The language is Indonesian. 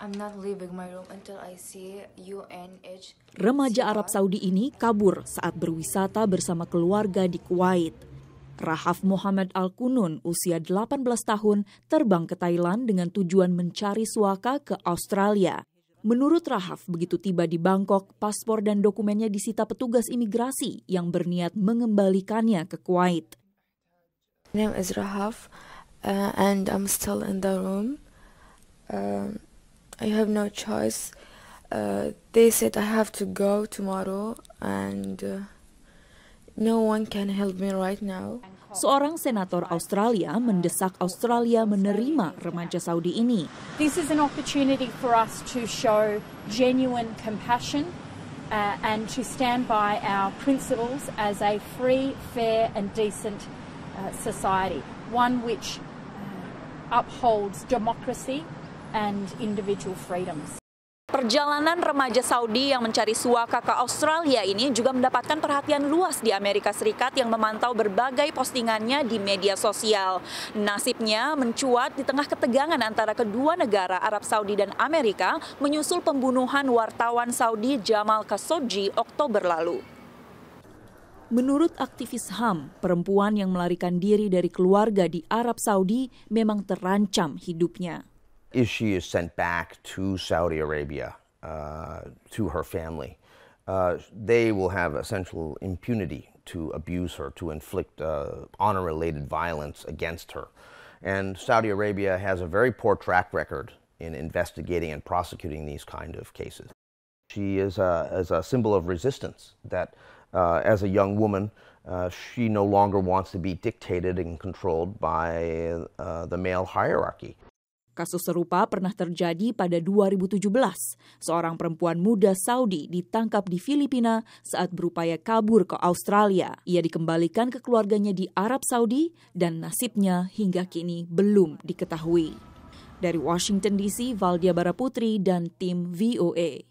I'm not leaving my room until I see UNH. Remaja Arab Saudi ini kabur saat berwisata bersama keluarga di Kuwait. Rahaf Muhammad Al-Kunun, usia 18 tahun, terbang ke Thailand dengan tujuan mencari suaka ke Australia. Menurut Rahaf, begitu tiba di Bangkok, paspor dan dokumennya disita petugas imigrasi yang berniat mengembalikannya ke Kuwait. My name is Rahaf uh, and I'm still in the room. Uh, I have no choice. Uh, they said I have to go tomorrow and uh, no one can help me right now. Seorang senator Australia mendesak Australia menerima remaja Saudi ini. This is an opportunity for us to show genuine compassion uh, and to stand by our principles as a free, fair and decent uh, society, one which uh, upholds democracy and individual freedoms. Perjalanan remaja Saudi yang mencari suaka ke Australia ini juga mendapatkan perhatian luas di Amerika Serikat yang memantau berbagai postingannya di media sosial. Nasibnya mencuat di tengah ketegangan antara kedua negara Arab Saudi dan Amerika menyusul pembunuhan wartawan Saudi Jamal Khashoggi Oktober lalu. Menurut aktivis HAM, perempuan yang melarikan diri dari keluarga di Arab Saudi memang terancam hidupnya. is she is sent back to Saudi Arabia uh, to her family. Uh, they will have essential impunity to abuse her, to inflict uh, honor related violence against her. And Saudi Arabia has a very poor track record in investigating and prosecuting these kind of cases. She is a, is a symbol of resistance that, uh, as a young woman, uh, she no longer wants to be dictated and controlled by uh, the male hierarchy. Kasus serupa pernah terjadi pada 2017. Seorang perempuan muda Saudi ditangkap di Filipina saat berupaya kabur ke Australia. Ia dikembalikan ke keluarganya di Arab Saudi dan nasibnya hingga kini belum diketahui. Dari Washington DC, Valdia Baraputri dan tim VOA.